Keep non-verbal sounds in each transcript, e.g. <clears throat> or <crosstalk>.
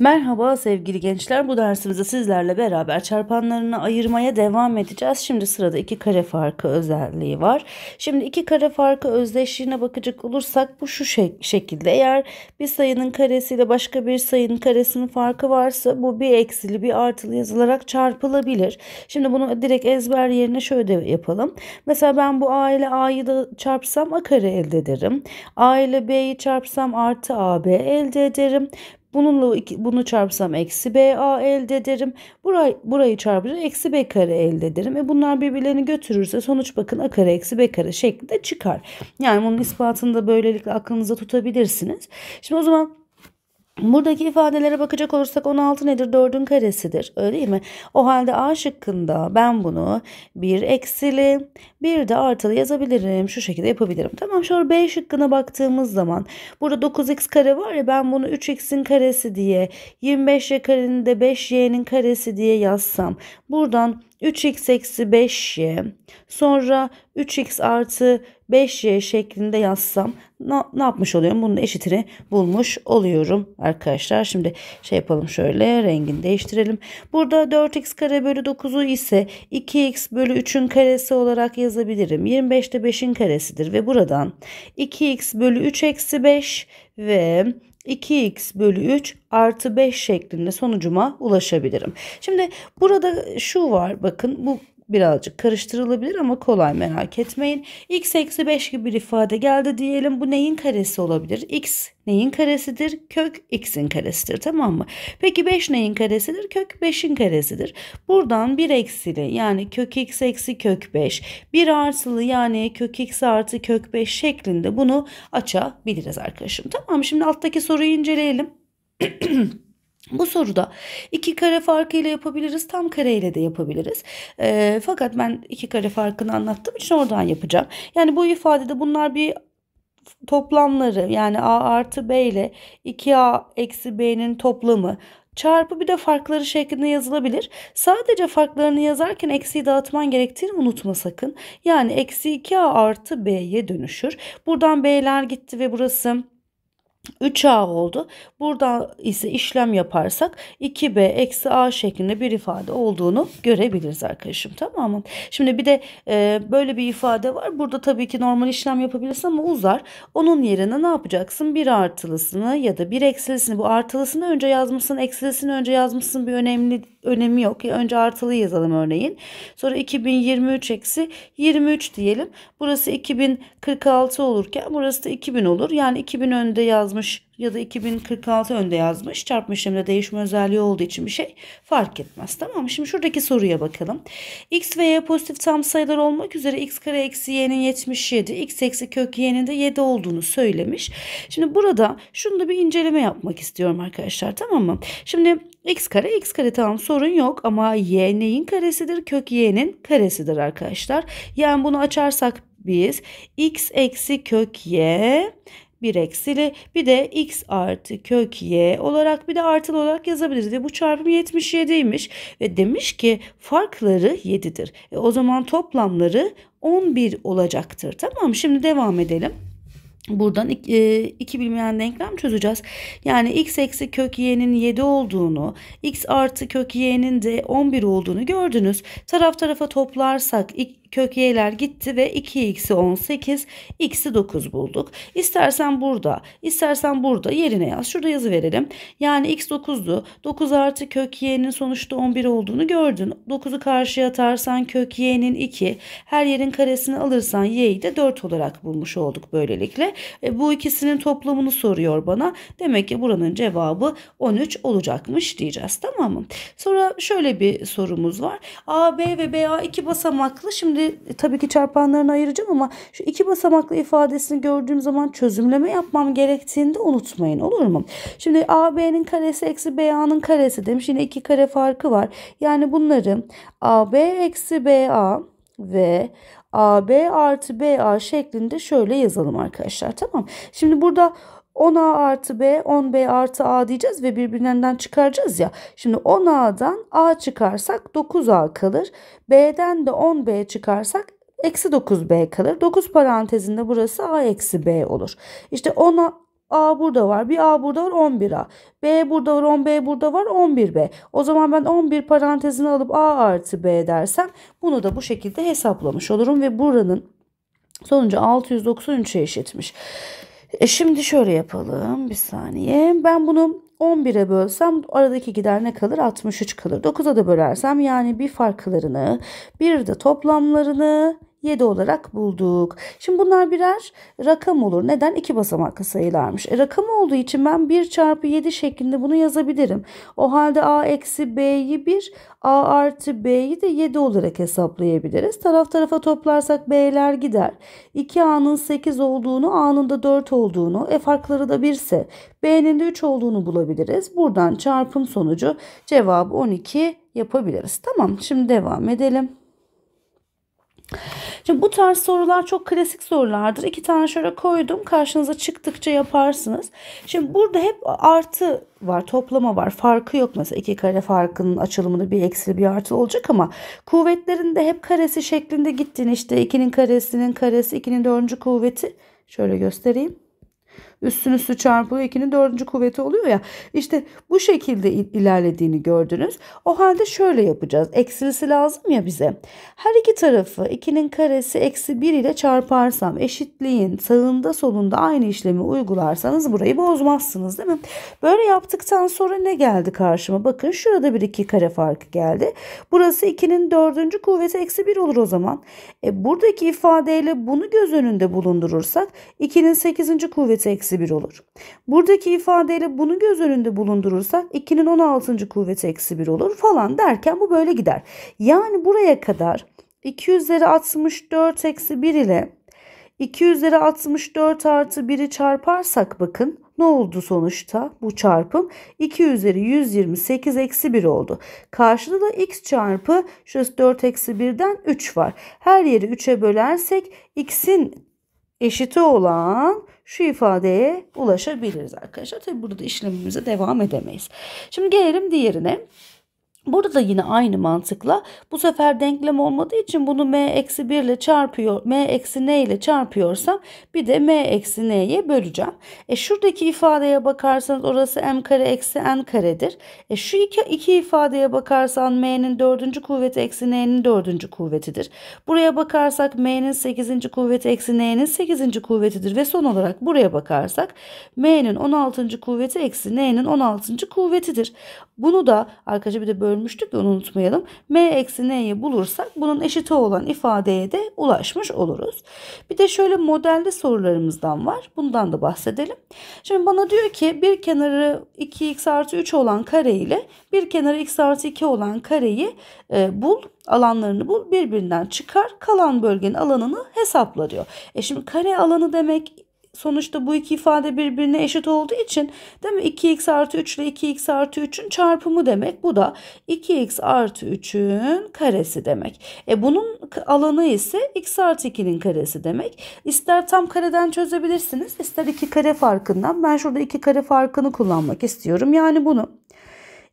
Merhaba sevgili gençler bu dersimizde sizlerle beraber çarpanlarını ayırmaya devam edeceğiz. Şimdi sırada iki kare farkı özelliği var. Şimdi iki kare farkı özdeşliğine bakacak olursak bu şu şek şekilde. Eğer bir sayının karesiyle başka bir sayının karesinin farkı varsa bu bir eksili bir artılı yazılarak çarpılabilir. Şimdi bunu direkt ezber yerine şöyle yapalım. Mesela ben bu a ile a'yı da çarpsam a kare elde ederim. a ile b'yi çarpsam artı ab elde ederim. Bununla bunu çarpsam eksi BA elde ederim. Burayı, burayı çarpınca eksi B kare elde ederim. E bunlar birbirlerini götürürse sonuç bakın A kare eksi B kare şeklinde çıkar. Yani bunun ispatını da böylelikle aklınıza tutabilirsiniz. Şimdi o zaman Buradaki ifadelere bakacak olursak 16 nedir? 4'ün karesidir. Öyle değil mi? O halde A şıkkında ben bunu bir eksili bir de artılı yazabilirim. Şu şekilde yapabilirim. Tamam sonra B şıkkına baktığımız zaman burada 9x kare var ya ben bunu 3x'in karesi diye 25y karenin de 5y'nin karesi diye yazsam buradan 3x eksi 5y sonra 3x artı 5y şeklinde yazsam ne, yapmış oluyorum? Bunun eşitini bulmuş oluyorum arkadaşlar. Şimdi şey yapalım şöyle rengini değiştirelim. Burada 4x kare bölü 9'u ise 2x bölü 3'ün karesi olarak yazabilirim. 25 de 5'in karesidir ve buradan 2x bölü 3 eksi 5 ve 2x bölü 3 artı 5 şeklinde sonucuma ulaşabilirim. Şimdi burada şu var bakın bu birazcık karıştırılabilir ama kolay merak etmeyin. x eksi 5 gibi bir ifade geldi diyelim. Bu neyin karesi olabilir? x neyin karesidir? Kök x'in karesidir tamam mı? Peki 5 neyin karesidir? Kök 5'in karesidir. Buradan 1 eksili yani kök x eksi kök 5. 1 artılı yani kök x artı kök 5 şeklinde bunu açabiliriz arkadaşım. Tamam şimdi alttaki soruyu inceleyelim. <clears throat> Bu soruda iki kare farkıyla yapabiliriz, tam kareyle de yapabiliriz. E, fakat ben iki kare farkını anlattığım için oradan yapacağım. Yani bu ifadede bunlar bir toplamları yani a artı b ile 2a eksi b'nin toplamı çarpı bir de farkları şeklinde yazılabilir. Sadece farklarını yazarken eksiyi dağıtman gerektiğini unutma sakın. Yani eksi 2a artı b'ye dönüşür. Buradan b'ler gitti ve burası 3a oldu. burada ise işlem yaparsak 2b eksi a şeklinde bir ifade olduğunu görebiliriz arkadaşım. Tamam mı? Şimdi bir de e, böyle bir ifade var. Burada tabii ki normal işlem yapabilirsin ama uzar. Onun yerine ne yapacaksın? Bir artılısını ya da bir eksilisini bu artılısını önce yazmışsın eksilisini önce yazmışsın bir önemli önemi yok. Önce artılı yazalım örneğin. Sonra 2023 eksi 23 diyelim. Burası 2046 olurken burası da 2000 olur. Yani 2000 önde yazmış ya da 2046 önde yazmış. Çarpma işleminde değişme özelliği olduğu için bir şey fark etmez. Tamam mı? Şimdi şuradaki soruya bakalım. X ve Y pozitif tam sayılar olmak üzere x kare eksi y'nin 77, x eksi kök y'nin de 7 olduğunu söylemiş. Şimdi burada şunu da bir inceleme yapmak istiyorum arkadaşlar tamam mı? Şimdi x kare x kare tamam sorun yok ama y neyin karesidir? Kök y'nin karesidir arkadaşlar. Yani bunu açarsak biz x eksi kök y bir eksili bir de x artı kök y olarak bir de artılı olarak yazabiliriz. Ve bu çarpım 77'ymiş ve demiş ki farkları 7'dir. E o zaman toplamları 11 olacaktır. Tamam şimdi devam edelim. Buradan iki, e, iki bilmeyen denklem çözeceğiz. Yani x eksi kök y'nin 7 olduğunu, x artı kök y'nin de 11 olduğunu gördünüz. Taraf tarafa toplarsak kökyeler gitti ve 2x'i 18, x'i 9 bulduk. İstersen burada, istersen burada yerine yaz. Şurada yazı verelim. Yani x 9'du. 9 artı kök y'nin sonuçta 11 olduğunu gördün. 9'u karşıya atarsan kök y'nin 2, her yerin karesini alırsan y'yi de 4 olarak bulmuş olduk böylelikle. E, bu ikisinin toplamını soruyor bana. Demek ki buranın cevabı 13 olacakmış diyeceğiz. Tamam mı? Sonra şöyle bir sorumuz var. A, B ve BA iki basamaklı. Şimdi Şimdi tabii ki çarpanlarını ayıracağım ama şu iki basamaklı ifadesini gördüğüm zaman çözümleme yapmam gerektiğinde unutmayın olur mu? Şimdi AB'nin karesi eksi BA'nın karesi demiş. Yine iki kare farkı var. Yani bunları AB eksi BA ve AB artı BA şeklinde şöyle yazalım arkadaşlar. Tamam. Şimdi burada 10A artı B, 10B artı A diyeceğiz ve birbirinden çıkaracağız ya. Şimdi 10A'dan A çıkarsak 9A kalır. B'den de 10B çıkarsak eksi 9B kalır. 9 parantezinde burası A eksi B olur. İşte 10A, A burada var. Bir A burada var 11A. B burada var 10B burada var 11B. O zaman ben 11 parantezini alıp A artı B dersem bunu da bu şekilde hesaplamış olurum ve buranın sonucu 693'e eşitmiş. E şimdi şöyle yapalım bir saniye. Ben bunu 11'e bölsem aradaki gider ne kalır? 63 kalır. 9'a da bölersem yani bir farklarını bir de toplamlarını 7 olarak bulduk. Şimdi bunlar birer rakam olur. Neden? 2 basamaklı sayılarmış. E, rakam olduğu için ben 1 çarpı 7 şeklinde bunu yazabilirim. O halde a eksi b'yi 1, a artı b'yi de 7 olarak hesaplayabiliriz. Taraf tarafa toplarsak b'ler gider. 2a'nın 8 olduğunu, a'nın da 4 olduğunu, e farkları da 1 ise b'nin de 3 olduğunu bulabiliriz. Buradan çarpım sonucu cevabı 12 yapabiliriz. Tamam şimdi devam edelim. Şimdi bu tarz sorular çok klasik sorulardır. İki tane şöyle koydum. Karşınıza çıktıkça yaparsınız. Şimdi burada hep artı var, toplama var. Farkı yok mesela iki kare farkının açılımını bir eksi bir artı olacak ama kuvvetlerin de hep karesi şeklinde gittiğini işte ikinin karesinin karesi, ikinin dördüncü kuvveti. Şöyle göstereyim. Üstün üstü çarpılıyor. 2'nin 4. kuvveti oluyor ya. İşte bu şekilde ilerlediğini gördünüz. O halde şöyle yapacağız. Eksilisi lazım ya bize. Her iki tarafı 2'nin karesi eksi 1 ile çarparsam eşitliğin sağında solunda aynı işlemi uygularsanız burayı bozmazsınız değil mi? Böyle yaptıktan sonra ne geldi karşıma? Bakın şurada bir iki kare farkı geldi. Burası 2'nin 4. kuvveti eksi 1 olur o zaman. E, buradaki ifadeyle bunu göz önünde bulundurursak 2'nin 8. kuvveti eksi eksi 1 olur. Buradaki ifadeyle bunu göz önünde bulundurursak 2'nin 16. kuvveti eksi 1 olur falan derken bu böyle gider. Yani buraya kadar 2 üzeri 64 eksi 1 ile 2 üzeri 64 artı 1'i çarparsak bakın ne oldu sonuçta bu çarpım 2 üzeri 128 eksi 1 oldu. Karşıda da x çarpı şurası 4 eksi 1'den 3 var. Her yeri 3'e bölersek x'in eşiti olan şu ifadeye ulaşabiliriz arkadaşlar. Tabi burada işlemimize devam edemeyiz. Şimdi gelelim diğerine. Burada da yine aynı mantıkla bu sefer denklem olmadığı için bunu m eksi 1 ile çarpıyor m eksi n ile çarpıyorsam bir de m eksi n'ye böleceğim. E şuradaki ifadeye bakarsanız orası m kare eksi n karedir. E şu iki, iki ifadeye bakarsan m'nin dördüncü kuvveti eksi n'nin dördüncü kuvvetidir. Buraya bakarsak m'nin sekizinci kuvveti eksi n'nin sekizinci kuvvetidir ve son olarak buraya bakarsak m'nin on altıncı kuvveti eksi n'nin on altıncı kuvvetidir. Bunu da arkadaşlar bir de bölüm bölmüştük onu unutmayalım. M eksi N'yi bulursak bunun eşiti olan ifadeye de ulaşmış oluruz. Bir de şöyle modelde sorularımızdan var. Bundan da bahsedelim. Şimdi bana diyor ki bir kenarı 2x artı 3 olan kare ile bir kenarı x artı 2 olan kareyi e, bul alanlarını bul birbirinden çıkar kalan bölgenin alanını hesapla diyor. E şimdi kare alanı demek sonuçta bu iki ifade birbirine eşit olduğu için değil mi 2x artı 3 ile 2x artı 3'ün çarpımı demek. Bu da 2x artı 3'ün karesi demek. E bunun alanı ise x artı 2'nin karesi demek. İster tam kareden çözebilirsiniz ister iki kare farkından. Ben şurada iki kare farkını kullanmak istiyorum. Yani bunu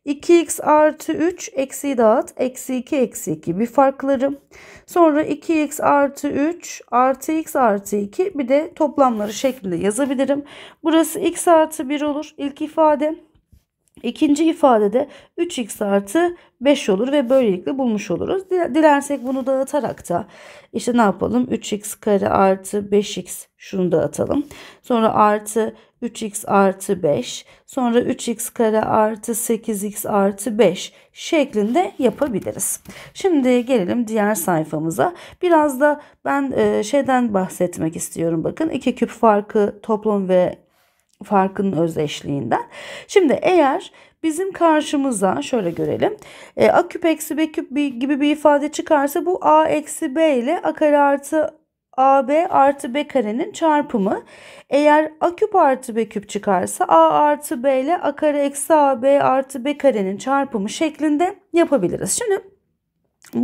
2x artı 3 eksiyi dağıt. Eksi 2 eksi 2 bir farkları. Sonra 2x artı 3 artı x artı 2 bir de toplamları şeklinde yazabilirim. Burası x artı 1 olur. İlk ifade İkinci ifadede 3x artı 5 olur ve böylelikle bulmuş oluruz. Dilersek bunu dağıtarak da işte ne yapalım? 3x kare artı 5x şunu dağıtalım. Sonra artı 3x artı 5 sonra 3x kare artı 8x artı 5 şeklinde yapabiliriz. Şimdi gelelim diğer sayfamıza. Biraz da ben e, şeyden bahsetmek istiyorum bakın. iki küp farkı toplam ve farkının özdeşliğinden. Şimdi eğer bizim karşımıza şöyle görelim. E, a küp eksi b küp gibi bir ifade çıkarsa bu a eksi b ile a kare artı AB artı B karenin çarpımı. Eğer A küp artı B küp çıkarsa A artı B ile A kare eksi AB artı B karenin çarpımı şeklinde yapabiliriz. Şimdi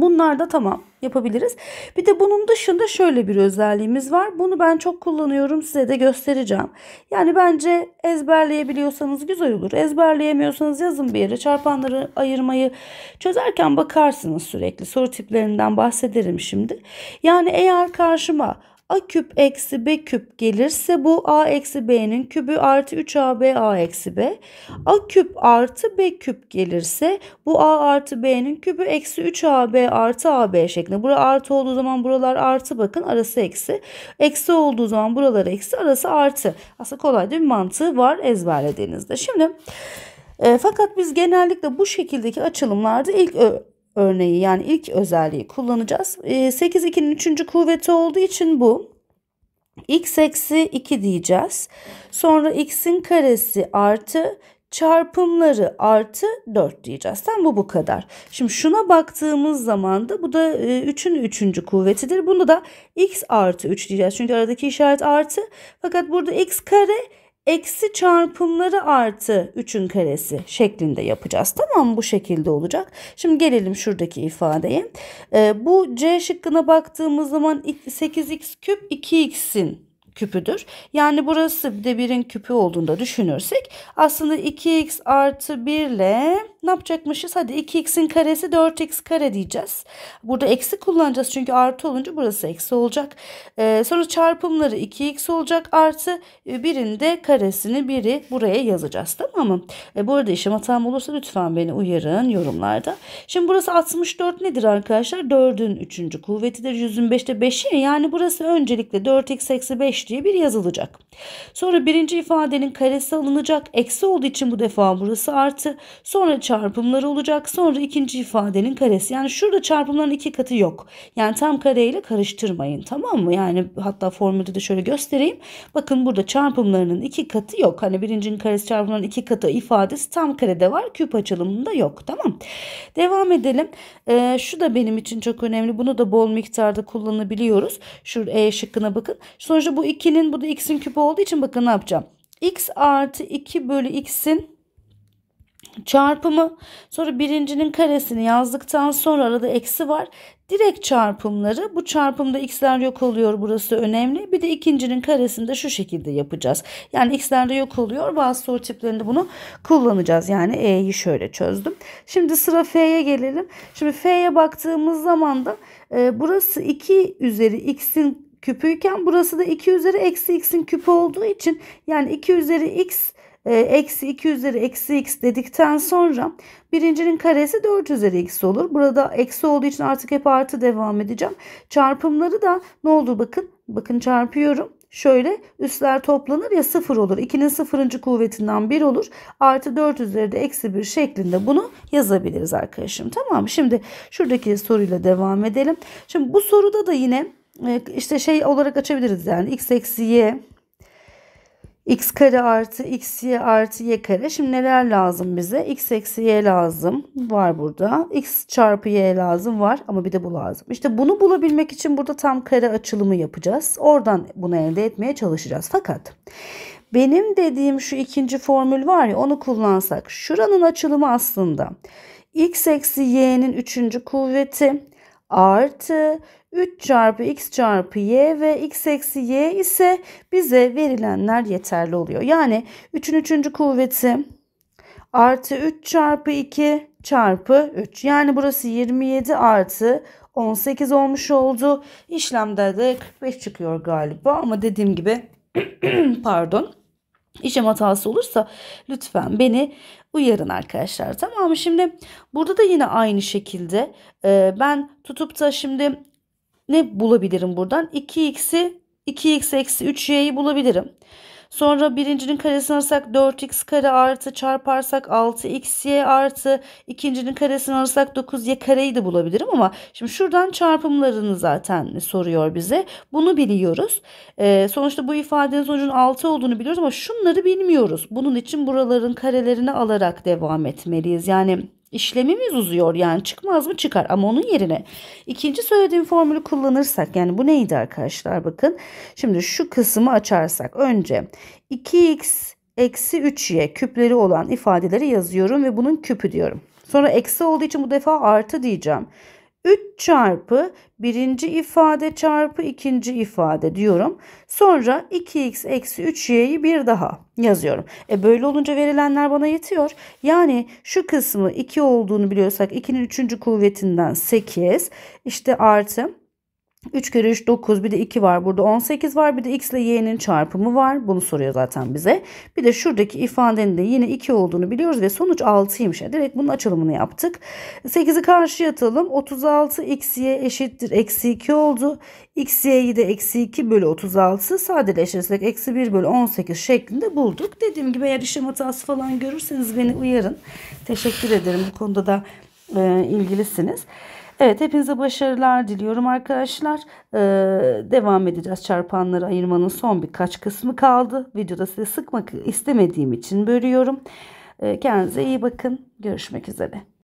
Bunlar da tamam yapabiliriz. Bir de bunun dışında şöyle bir özelliğimiz var. Bunu ben çok kullanıyorum size de göstereceğim. Yani bence ezberleyebiliyorsanız güzel olur. Ezberleyemiyorsanız yazın bir yere çarpanları ayırmayı çözerken bakarsınız sürekli. Soru tiplerinden bahsederim şimdi. Yani eğer karşıma a küp eksi b küp gelirse bu a eksi b'nin kübü artı 3ab a eksi b. a küp artı b küp gelirse bu a artı b'nin kübü eksi 3ab artı ab şeklinde. Bura artı olduğu zaman buralar artı bakın arası eksi. Eksi olduğu zaman buralar eksi arası artı. Aslında kolay bir mantığı var ezberlediğinizde. Şimdi... E, fakat biz genellikle bu şekildeki açılımlarda ilk örneği yani ilk özelliği kullanacağız. 8 2'nin 3. kuvveti olduğu için bu x eksi 2 diyeceğiz. Sonra x'in karesi artı çarpımları artı 4 diyeceğiz. Tam bu bu kadar. Şimdi şuna baktığımız zaman da bu da 3'ün e, 3. kuvvetidir. Bunu da x artı 3 diyeceğiz. Çünkü aradaki işaret artı. Fakat burada x kare eksi çarpımları artı 3'ün karesi şeklinde yapacağız. Tamam mı? Bu şekilde olacak. Şimdi gelelim şuradaki ifadeye. Ee, bu C şıkkına baktığımız zaman 8x küp 2x'in küpüdür. Yani burası bir de 1'in küpü olduğunda düşünürsek aslında 2x artı 1 ile ne yapacakmışız? Hadi 2x'in karesi 4x kare diyeceğiz. Burada eksi kullanacağız çünkü artı olunca burası eksi olacak. Ee, sonra çarpımları 2x olacak artı e, birinde karesini biri buraya yazacağız tamam mı? Ee, bu arada işim hatam olursa lütfen beni uyarın yorumlarda. Şimdi burası 64 nedir arkadaşlar? 4'ün 3. kuvvetidir. 105'te 5'i yani burası öncelikle 4x eksi 5 diye bir yazılacak. Sonra birinci ifadenin karesi alınacak. Eksi olduğu için bu defa burası artı. Sonra çarpımları çarpımları olacak. Sonra ikinci ifadenin karesi. Yani şurada çarpımların iki katı yok. Yani tam kareyle karıştırmayın tamam mı? Yani hatta formülü de şöyle göstereyim. Bakın burada çarpımlarının iki katı yok. Hani birincinin karesi çarpımlarının iki katı ifadesi tam karede var. Küp açılımında yok tamam. Devam edelim. Ee, şu da benim için çok önemli. Bunu da bol miktarda kullanabiliyoruz. Şu E şıkkına bakın. Sonuçta bu 2'nin bu da x'in küpü olduğu için bakın ne yapacağım. x artı 2 bölü x'in çarpımı sonra birincinin karesini yazdıktan sonra arada eksi var direkt çarpımları bu çarpımda x'ler yok oluyor burası önemli bir de ikincinin karesini de şu şekilde yapacağız yani x'ler de yok oluyor bazı soru tiplerinde bunu kullanacağız yani e'yi şöyle çözdüm şimdi sıra f'ye gelelim şimdi f'ye baktığımız zaman da e, burası 2 üzeri x'in küpüyken burası da 2 üzeri eksi x'in küpü olduğu için yani 2 üzeri x e, eksi 2 üzeri eksi x dedikten sonra birincinin karesi 4 üzeri x olur. Burada eksi olduğu için artık hep artı devam edeceğim. Çarpımları da ne oldu bakın. Bakın çarpıyorum. Şöyle üstler toplanır ya 0 olur. 2'nin 0. kuvvetinden 1 olur. Artı 4 üzeri de eksi 1 şeklinde bunu yazabiliriz arkadaşım. Tamam Şimdi şuradaki soruyla devam edelim. Şimdi bu soruda da yine e, işte şey olarak açabiliriz yani x eksi y x kare artı x y artı y kare. Şimdi neler lazım bize? x eksi y lazım. Var burada. x çarpı y lazım var ama bir de bu lazım. İşte bunu bulabilmek için burada tam kare açılımı yapacağız. Oradan bunu elde etmeye çalışacağız. Fakat benim dediğim şu ikinci formül var ya onu kullansak. Şuranın açılımı aslında x eksi y'nin üçüncü kuvveti artı 3 çarpı x çarpı y ve x eksi y ise bize verilenler yeterli oluyor. Yani 3'ün 3. kuvveti artı 3 çarpı 2 çarpı 3. Yani burası 27 artı 18 olmuş oldu. İşlemde de 45 çıkıyor galiba ama dediğim gibi <clears throat> pardon işlem hatası olursa lütfen beni uyarın arkadaşlar. Tamam mı? Şimdi burada da yine aynı şekilde ben tutup da şimdi ne bulabilirim buradan? 2x'i 2x eksi 3y'yi bulabilirim. Sonra birincinin karesini alırsak 4x kare artı çarparsak 6xy artı ikincinin karesini alırsak 9y kareyi de bulabilirim ama şimdi şuradan çarpımlarını zaten soruyor bize. Bunu biliyoruz. Ee, sonuçta bu ifadenin sonucunun 6 olduğunu biliyoruz ama şunları bilmiyoruz. Bunun için buraların karelerini alarak devam etmeliyiz. Yani işlemimiz uzuyor yani çıkmaz mı çıkar ama onun yerine ikinci söylediğim formülü kullanırsak yani bu neydi arkadaşlar bakın şimdi şu kısmı açarsak önce 2x eksi 3y küpleri olan ifadeleri yazıyorum ve bunun küpü diyorum sonra eksi olduğu için bu defa artı diyeceğim 3 çarpı birinci ifade çarpı ikinci ifade diyorum. Sonra 2x eksi 3y'yi bir daha yazıyorum. E böyle olunca verilenler bana yetiyor. Yani şu kısmı 2 olduğunu biliyorsak 2'nin 3. kuvvetinden 8 işte artı 3 kere 3 9 bir de 2 var burada 18 var bir de x ile y'nin çarpımı var bunu soruyor zaten bize. Bir de şuradaki ifadenin de yine 2 olduğunu biliyoruz ve sonuç 6'ymış. E, direkt bunun açılımını yaptık. 8'i karşıya atalım 36 x y eşittir eksi 2 oldu. x y'yi de eksi 2 bölü 36 sadeleştirirsek eksi 1 bölü 18 şeklinde bulduk. Dediğim gibi eğer işlem hatası falan görürseniz beni uyarın. Teşekkür ederim bu konuda da e, ilgilisiniz. Evet hepinize başarılar diliyorum arkadaşlar. Ee, devam edeceğiz çarpanları ayırmanın son birkaç kısmı kaldı. Videoda size sıkmak istemediğim için bölüyorum. Ee, kendinize iyi bakın. Görüşmek üzere.